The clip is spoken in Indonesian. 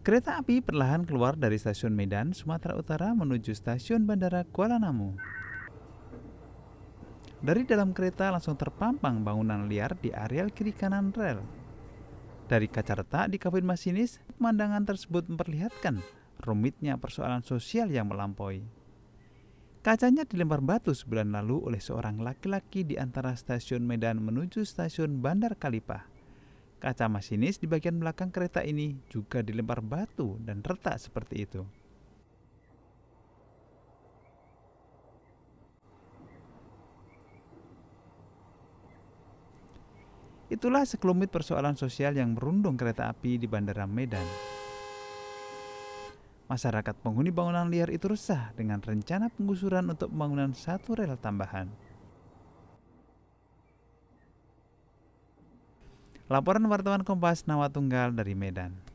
Kereta api perlahan keluar dari stasiun Medan, Sumatera Utara menuju stasiun Bandara Kuala Namu. Dari dalam kereta langsung terpampang bangunan liar di areal kiri kanan rel. Dari kaca retak di kabin masinis, pemandangan tersebut memperlihatkan rumitnya persoalan sosial yang melampaui. Kacanya dilempar batu sebulan lalu oleh seorang laki-laki di antara stasiun Medan menuju stasiun Bandar Kalipah. Kaca masinis di bagian belakang kereta ini juga dilempar batu dan retak seperti itu. Itulah sekelumit persoalan sosial yang merundung kereta api di Bandara Medan. Masyarakat penghuni bangunan liar itu resah dengan rencana penggusuran untuk pembangunan satu rel tambahan. Laporan wartawan Kompas Nawatunggal dari Medan.